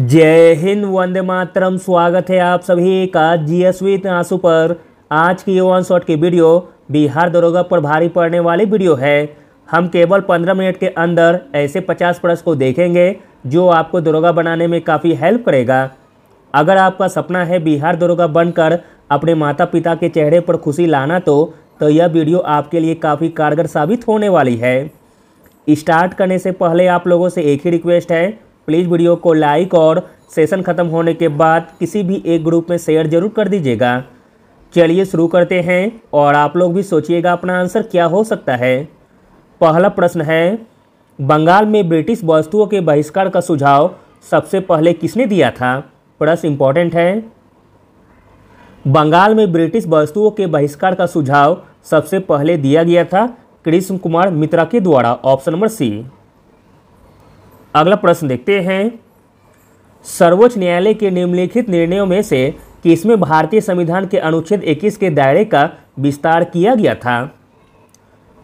जय हिंद वंदे मातरम स्वागत है आप सभी का जीएसवी आंसू पर आज की वन शॉट की वीडियो बिहार दरोगा पर भारी पड़ने वाली वीडियो है हम केवल 15 मिनट के अंदर ऐसे 50 प्रश्न को देखेंगे जो आपको दरोगा बनाने में काफ़ी हेल्प करेगा अगर आपका सपना है बिहार दरोगा बनकर अपने माता पिता के चेहरे पर खुशी लाना तो, तो यह वीडियो आपके लिए काफ़ी कारगर साबित होने वाली है स्टार्ट करने से पहले आप लोगों से एक ही रिक्वेस्ट है प्लीज़ वीडियो को लाइक और सेशन ख़त्म होने के बाद किसी भी एक ग्रुप में शेयर जरूर कर दीजिएगा चलिए शुरू करते हैं और आप लोग भी सोचिएगा अपना आंसर क्या हो सकता है पहला प्रश्न है बंगाल में ब्रिटिश वस्तुओं के बहिष्कार का सुझाव सबसे पहले किसने दिया था प्रश्न इम्पॉर्टेंट है बंगाल में ब्रिटिश वस्तुओं के बहिष्कार का सुझाव सबसे पहले दिया गया था कृष्ण कुमार मित्रा के द्वारा ऑप्शन नंबर सी अगला प्रश्न देखते हैं सर्वोच्च न्यायालय के निम्नलिखित निर्णयों में से किसमें भारतीय संविधान के अनुच्छेद 21 के दायरे का विस्तार किया गया था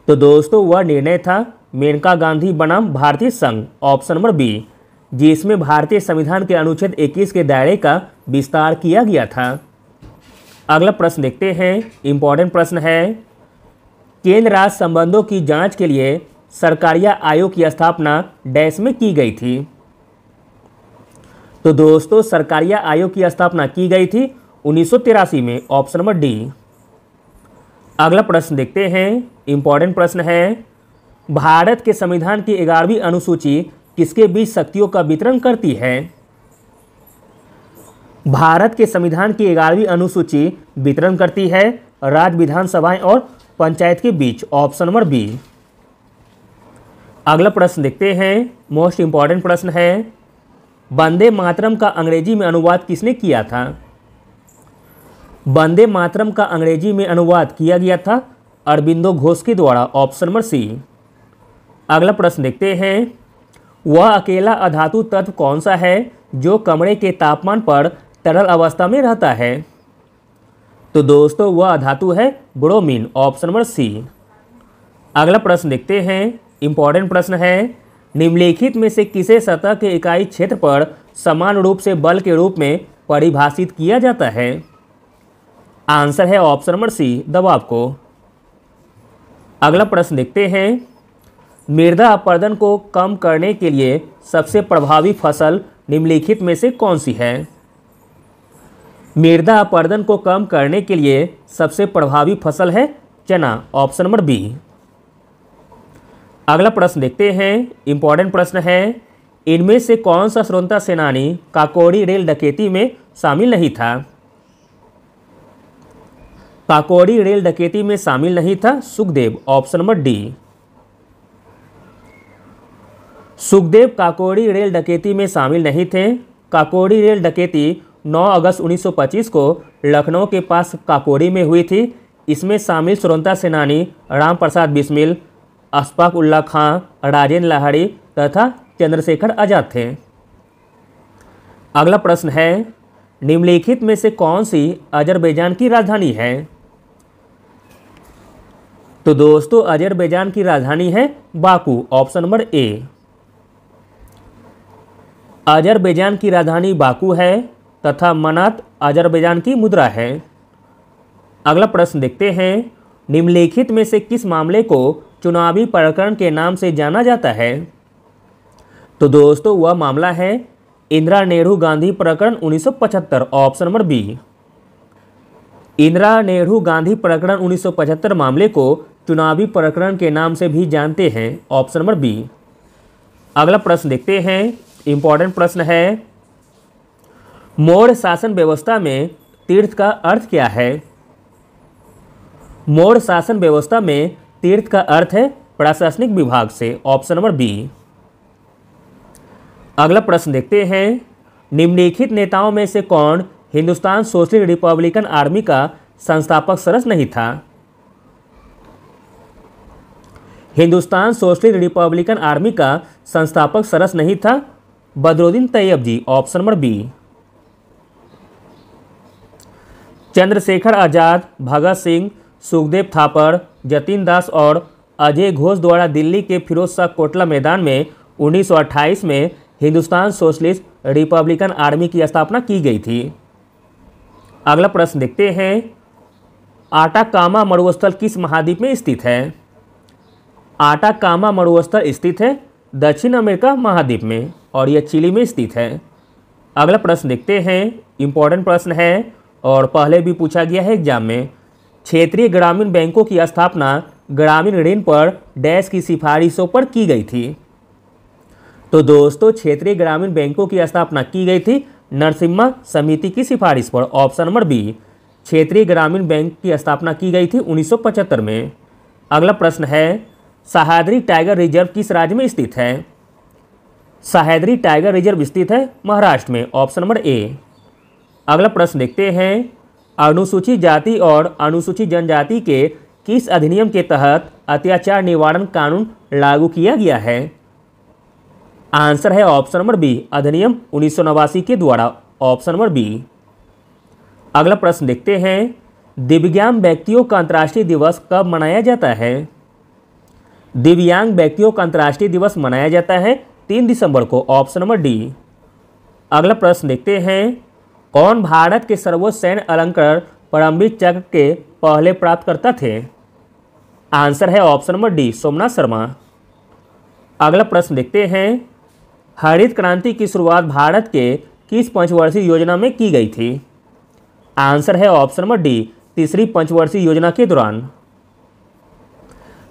तो दोस्तों वह निर्णय था मेनका गांधी बनाम भारतीय संघ ऑप्शन नंबर बी जिसमें भारतीय संविधान के अनुच्छेद 21 के दायरे का विस्तार किया गया था अगला प्रश्न देखते हैं इम्पॉर्टेंट प्रश्न है केंद्र राज्य संबंधों की जांच के लिए सरकारिया आयोग की स्थापना डैश में की गई थी तो दोस्तों सरकारिया आयोग की स्थापना की गई थी उन्नीस में ऑप्शन नंबर डी अगला प्रश्न देखते हैं इंपॉर्टेंट प्रश्न है भारत के संविधान की ग्यारहवीं अनुसूची किसके बीच शक्तियों का वितरण करती है भारत के संविधान की ग्यारहवीं अनुसूची वितरण करती है राज्य विधानसभाएं और पंचायत के बीच ऑप्शन नंबर बी अगला प्रश्न देखते हैं मोस्ट इम्पॉर्टेंट प्रश्न है वंदे मातरम का अंग्रेजी में अनुवाद किसने किया था वंदे मातरम का अंग्रेजी में अनुवाद किया गया था अरबिंदो घोष के द्वारा ऑप्शन नंबर सी अगला प्रश्न देखते हैं वह अकेला अधातु तत्व कौन सा है जो कमरे के तापमान पर तरल अवस्था में रहता है तो दोस्तों वह अधातु है ब्रोमीन ऑप्शन नंबर सी अगला प्रश्न देखते हैं इम्पॉर्टेंट प्रश्न है निम्नलिखित में से किसे सतह के इकाई क्षेत्र पर समान रूप से बल के रूप में परिभाषित किया जाता है आंसर है ऑप्शन नंबर सी दबाव को अगला प्रश्न देखते हैं मृदा अपर्दन को कम करने के लिए सबसे प्रभावी फसल निम्नलिखित में से कौन सी है मृदा अपर्दन को कम करने के लिए सबसे प्रभावी फसल है चना ऑप्शन नंबर बी अगला प्रश्न देखते हैं इंपॉर्टेंट प्रश्न है इनमें से कौन सा स्वतंत्रता सेनानी काकोड़ी रेल डकैती में शामिल नहीं था काकोड़ी रेल डकैती में शामिल नहीं था Sukhdev option number D Sukhdev Kakori rail डकैती में शामिल नहीं थे काकोड़ी रेल डकैती 9 अगस्त 1925 को लखनऊ के पास काकोड़ी में हुई थी इसमें शामिल स्वतंत्रता सेनानी राम प्रसाद बिस्मिल अशफाक उल्ला खां राजेंद्र लाहड़ी तथा चंद्रशेखर आजाद थे अगला प्रश्न है निम्नलिखित में से कौन सी अजरबैजान की राजधानी है तो दोस्तों अजरबैजान की राजधानी है Baku option number A Azerbaijan की राजधानी बाकू है तथा मनात अजरबैजान की मुद्रा है अगला प्रश्न देखते हैं निम्नलिखित में से किस मामले को चुनावी प्रकरण के नाम से जाना जाता है तो दोस्तों वह मामला है इंदिरा नेहरू गांधी प्रकरण 1975 option number B Indira Nehru Gandhi प्रकरण 1975 मामले को चुनावी प्रकरण के नाम से भी जानते हैं ऑप्शन नंबर बी अगला प्रश्न देखते हैं इंपॉर्टेंट प्रश्न है मोड़ शासन व्यवस्था में तीर्थ का अर्थ क्या है मोड़ शासन व्यवस्था में तीर्थ का अर्थ है प्रशासनिक विभाग से ऑप्शन नंबर बी अगला प्रश्न देखते हैं निम्नलिखित नेताओं में से कौन हिंदुस्तान सोशलिस्ट रिपब्लिकन आर्मी का संस्थापक सदस्य नहीं था हिंदुस्तान सोशलिस्ट रिपब्लिकन आर्मी का संस्थापक सदस्य नहीं था Badruddin Tyabji option number B Chandrashekhar Azad Bhagat Singh Sukhdev Thapar Jatin Das और अजय घोष द्वारा दिल्ली के फिरोज शाह कोटला मैदान में 1928 में हिंदुस्तान सोशलिस्ट रिपब्लिकन आर्मी की स्थापना की गई थी अगला प्रश्न देखते हैं आटा कामा मरुस्थल किस महाद्वीप में स्थित है आटा कामा मरुस्थल स्थित है दक्षिण अमेरिका महाद्वीप में और यह चिली में स्थित है अगला प्रश्न देखते हैं इम्पोर्टेंट प्रश्न है और पहले भी पूछा गया है एग्जाम में क्षेत्रीय ग्रामीण बैंकों की स्थापना ग्रामीण ऋण पर डैश की सिफारिशों पर की गई थी तो दोस्तों क्षेत्रीय ग्रामीण बैंकों की स्थापना की गई थी नरसिम्हा समिति की सिफारिश पर ऑप्शन नंबर बी क्षेत्रीय ग्रामीण बैंक की स्थापना की गई थी 1975 में अगला प्रश्न है सहाद्री टाइगर रिजर्व किस राज्य में स्थित है सहाद्री टाइगर रिजर्व स्थित है महाराष्ट्र में ऑप्शन नंबर ए अगला प्रश्न देखते हैं अनुसूचित जाति और अनुसूचित जनजाति के किस अधिनियम के तहत अत्याचार निवारण कानून लागू किया गया है आंसर है ऑप्शन नंबर बी अधिनियम उन्नीस के द्वारा ऑप्शन नंबर बी अगला प्रश्न देखते हैं दिव्यांग व्यक्तियों का अंतर्राष्ट्रीय दिवस कब मनाया जाता है दिव्यांग व्यक्तियों का अंतर्राष्ट्रीय दिवस मनाया जाता है तीन दिसंबर को ऑप्शन नंबर डी अगला प्रश्न देखते हैं कौन भारत के सर्वोच्च सैन्य अलंकरण परमवीर चक्र के पहले प्राप्तकर्ता थे आंसर है option number D Somnath Sharma अगला प्रश्न देखते हैं हरित क्रांति की शुरुआत भारत के किस पंचवर्षीय योजना में की गई थी आंसर है ऑप्शन नंबर डी तीसरी पंचवर्षीय योजना के दौरान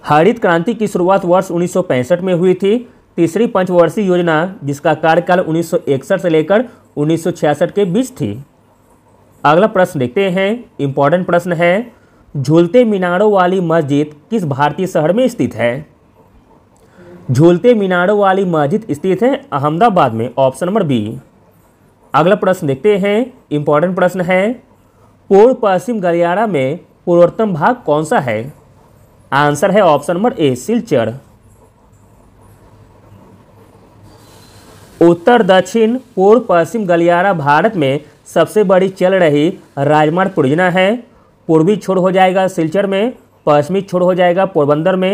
हरित क्रांति की शुरुआत वर्ष 1965 में हुई थी तीसरी पंचवर्षीय योजना जिसका कार्यकाल 1961 से लेकर 1966 के बीच थी अगला प्रश्न देखते हैं इम्पॉर्टेंट प्रश्न है झूलते मीनारों वाली मस्जिद किस भारतीय शहर में स्थित है झूलते मीनारों वाली मस्जिद स्थित है अहमदाबाद में ऑप्शन नंबर बी अगला प्रश्न देखते हैं इम्पॉर्टेंट प्रश्न है पूर्व पश्चिम गलियारा में पूर्वोत्तम भाग कौन सा है आंसर है ऑप्शन नंबर ए सिलचर उत्तर दक्षिण पूर्व पश्चिम गलियारा भारत में सबसे बड़ी चल रही राजमार्ग परियोजना है पूर्वी छोर हो जाएगा सिलचर में पश्चिमी छोड़ हो जाएगा पोरबंदर में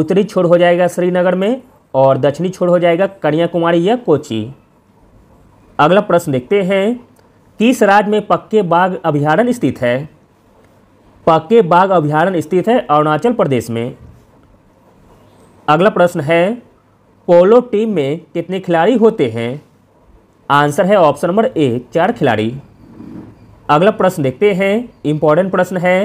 उत्तरी छोर हो जाएगा श्रीनगर में और दक्षिणी छोड़ हो जाएगा कन्याकुमारी या कोची अगला प्रश्न देखते हैं किस राज्य में पक्के बाघ अभ्यारण्य स्थित है पक्के बाघ अभ्यारण्य स्थित है अरुणाचल प्रदेश में अगला प्रश्न है पोलो टीम में कितने खिलाड़ी होते हैं आंसर है ऑप्शन नंबर ए चार खिलाड़ी अगला प्रश्न देखते हैं इंपॉर्टेंट प्रश्न है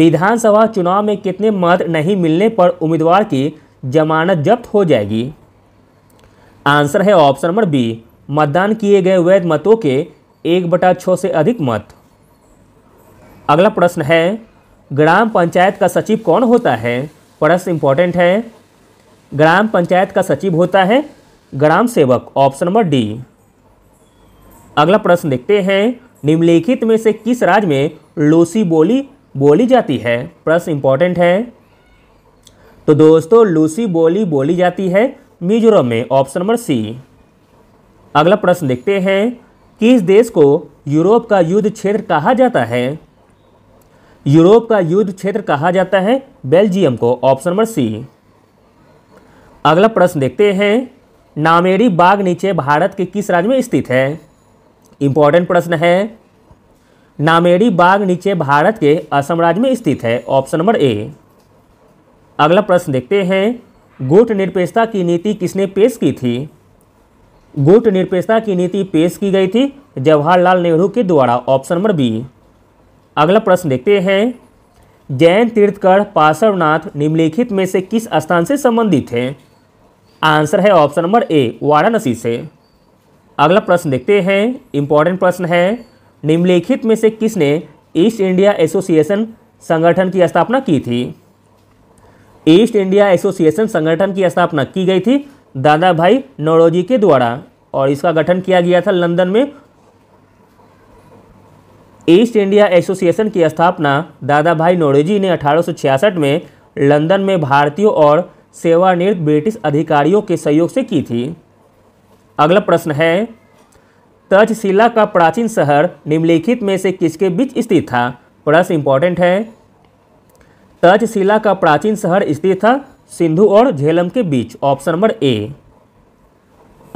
विधानसभा चुनाव में कितने मत नहीं मिलने पर उम्मीदवार की जमानत जब्त हो जाएगी आंसर है ऑप्शन नंबर बी मतदान किए गए वैध मतों के एक बटा छः से अधिक मत अगला प्रश्न है ग्राम पंचायत का सचिव कौन होता है प्रश्न इंपॉर्टेंट है ग्राम पंचायत का सचिव होता है ग्राम सेवक ऑप्शन नंबर डी अगला प्रश्न देखते हैं निम्नलिखित में से किस राज्य में लूसी बोली बोली जाती है प्रश्न इंपॉर्टेंट है तो दोस्तों लूसी बोली बोली जाती है मिजोरम में ऑप्शन नंबर सी अगला प्रश्न देखते हैं किस देश को यूरोप का युद्ध क्षेत्र कहा जाता है यूरोप का युद्ध क्षेत्र कहा जाता है बेल्जियम को ऑप्शन नंबर सी अगला प्रश्न देखते हैं नामेरी बाग नीचे भारत के किस राज्य में स्थित है इंपॉर्टेंट प्रश्न है नामेरी बाग नीचे भारत के असम राज्य में स्थित है ऑप्शन नंबर ए अगला प्रश्न देखते हैं गुट निरपेक्षता की नीति किसने पेश की थी गुट निरपेक्षता की नीति पेश की गई थी जवाहरलाल नेहरू के द्वारा ऑप्शन नंबर बी अगला प्रश्न देखते हैं जैन तीर्थकर पार्श्वनाथ निम्नलिखित में से किस स्थान से संबंधित हैं आंसर है ऑप्शन नंबर ए वाराणसी से अगला प्रश्न देखते हैं इंपॉर्टेंट प्रश्न है निम्नलिखित में से किसने ईस्ट इंडिया एसोसिएशन संगठन की स्थापना की थी ईस्ट इंडिया एसोसिएशन संगठन की स्थापना की गई थी दादा भाई नौरोजी के द्वारा और इसका गठन किया गया था लंदन में ईस्ट इंडिया एसोसिएशन की स्थापना दादा भाई नौरोजी ने अठारह में लंदन में भारतीयों और सेवानिवृत्त ब्रिटिश अधिकारियों के सहयोग से की थी अगला प्रश्न है तक्षशिला का प्राचीन शहर निम्नलिखित में से किसके बीच स्थित था प्रश्न इंपॉर्टेंट है तक्षशिला का प्राचीन शहर स्थित था सिंधु और झेलम के बीच ऑप्शन नंबर ए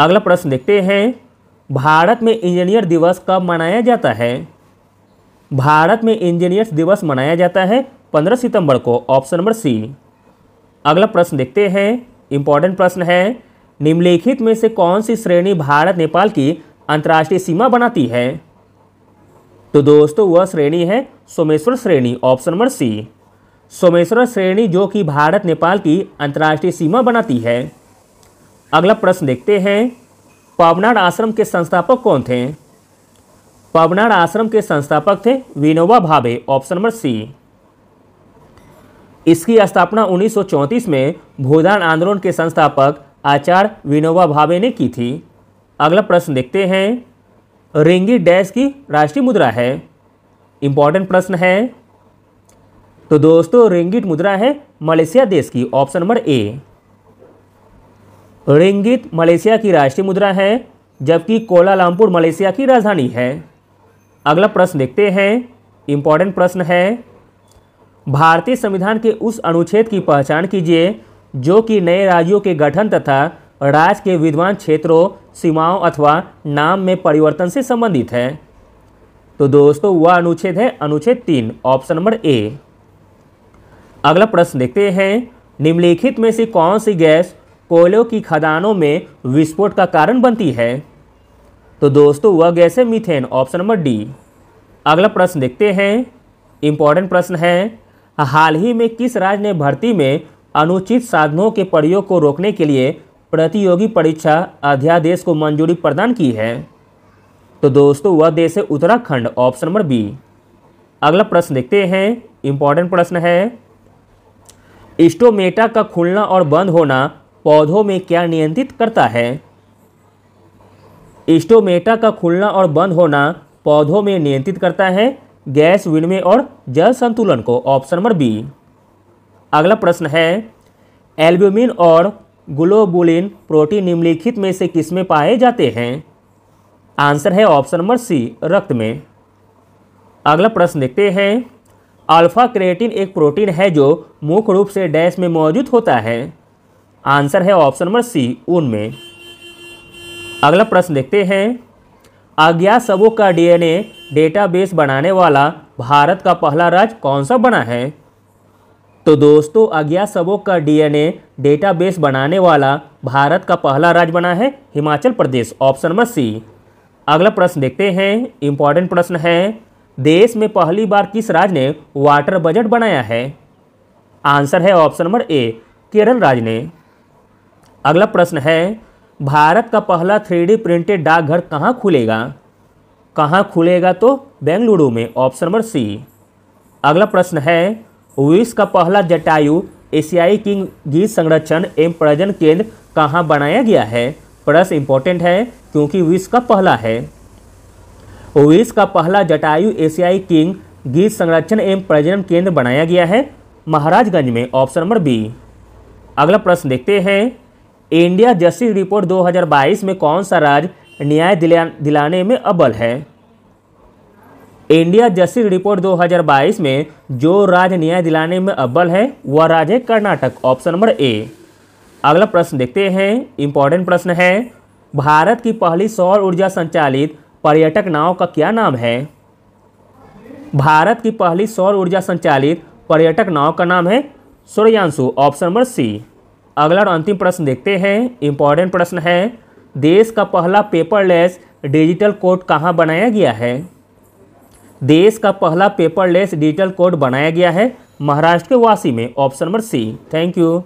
अगला प्रश्न देखते हैं भारत में इंजीनियर दिवस कब मनाया जाता है भारत में इंजीनियर्स दिवस मनाया जाता है 15 सितंबर को ऑप्शन नंबर सी अगला प्रश्न देखते हैं इंपॉर्टेंट प्रश्न है निम्नलिखित में से कौन सी श्रेणी भारत नेपाल की अंतर्राष्ट्रीय सीमा बनाती है तो दोस्तों वह श्रेणी है सोमेश्वर श्रेणी ऑप्शन नंबर सी सोमेश्वर श्रेणी जो कि भारत नेपाल की अंतर्राष्ट्रीय सीमा बनाती है अगला प्रश्न देखते हैं पवनाड आश्रम के संस्थापक कौन थे पवनाड आश्रम के संस्थापक थे विनोबा भावे ऑप्शन नंबर सी इसकी स्थापना 1934 में भूदान आंदोलन के संस्थापक आचार्य विनोबा भावे ने की थी अगला प्रश्न देखते हैं रेंगी डैश की राष्ट्रीय मुद्रा है इंपॉर्टेंट प्रश्न है तो दोस्तों रेंगिट मुद्रा है मलेशिया देश की option number A ringgit Malaysia की राष्ट्रीय मुद्रा है जबकि कोलालमपुर मलेशिया की राजधानी है अगला प्रश्न देखते हैं इम्पॉर्टेंट प्रश्न है भारतीय संविधान के उस अनुच्छेद की पहचान कीजिए जो कि नए राज्यों के गठन तथा राज्य के विद्वान क्षेत्रों सीमाओं अथवा नाम में परिवर्तन से संबंधित है तो दोस्तों वह अनुच्छेद है अनुच्छेद तीन ऑप्शन नंबर ए अगला प्रश्न देखते हैं निम्नलिखित में से कौन सी गैस कोयलों की खदानों में विस्फोट का कारण बनती है तो दोस्तों वह गैस है मीथेन ऑप्शन नंबर डी अगला प्रश्न देखते हैं इंपॉर्टेंट प्रश्न है हाल ही में किस राज्य ने भर्ती में अनुचित साधनों के प्रयोग को रोकने के लिए प्रतियोगी परीक्षा अध्यादेश को मंजूरी प्रदान की है तो दोस्तों वह देश है उत्तराखंड ऑप्शन नंबर बी अगला प्रश्न देखते हैं इंपॉर्टेंट प्रश्न है इस्टोमेटा का खुलना और बंद होना पौधों में क्या नियंत्रित करता है इस्टोमेटा का खुलना और बंद होना पौधों में नियंत्रित करता है गैस विनिमय और जल संतुलन को ऑप्शन नंबर बी अगला प्रश्न है एल्ब्यूमिन और ग्लोबुलिन प्रोटीन निम्नलिखित में से किस में पाए जाते हैं आंसर है ऑप्शन नंबर सी रक्त में अगला प्रश्न देखते हैं अल्फा क्रेटिन एक प्रोटीन है जो मुख्य रूप से डैश में मौजूद होता है आंसर है ऑप्शन नंबर सी ऊन में अगला प्रश्न देखते हैं अज्ञात सबों का डीएनए डेटाबेस बनाने वाला भारत का पहला राज्य कौन सा बना है तो दोस्तों अज्ञात सबों का डीएनए डेटाबेस बनाने वाला भारत का पहला राज्य बना है Himachal Pradesh option number C अगला प्रश्न देखते हैं इम्पॉर्टेंट प्रश्न है देश में पहली बार किस राज्य ने वाटर बजट बनाया है आंसर है ऑप्शन नंबर ए केरल राज्य ने अगला प्रश्न है भारत का पहला थ्री प्रिंटेड डाकघर कहाँ खुलेगा कहाँ खुलेगा तो बेंगलुरु में ऑप्शन नंबर सी अगला प्रश्न है विश्व का पहला जटायु एशियाई किंग गीत संरक्षण एवं प्रजन केंद्र कहाँ बनाया गया है प्रश्न इंपॉर्टेंट है क्योंकि विश्व का पहला है विश्व का पहला जटायु एशियाई किंग गीत संरक्षण एवं प्रजनन केंद्र बनाया गया है महाराजगंज में ऑप्शन नंबर बी अगला प्रश्न देखते हैं इंडिया जस्टिस रिपोर्ट 2022 में कौन सा राज्य न्याय दिला दिलाने में अब्बल है इंडिया जस्टिस रिपोर्ट 2022 में जो राज्य न्याय दिलाने में अब्बल है वह राज्य है कर्नाटक ऑप्शन नंबर ए अगला प्रश्न देखते हैं इंपॉर्टेंट प्रश्न है भारत की पहली सौर ऊर्जा संचालित पर्यटक नाव का क्या नाम है भारत की पहली सौर ऊर्जा संचालित पर्यटक नाव का नाम है सूर्यांशु ऑप्शन नंबर सी अगला और अंतिम प्रश्न देखते हैं इंपॉर्टेंट प्रश्न है देश का पहला पेपरलेस डिजिटल कोड कहाँ बनाया गया है देश का पहला पेपरलेस डिजिटल कोड बनाया गया है महाराष्ट्र के वासी में option number C thank you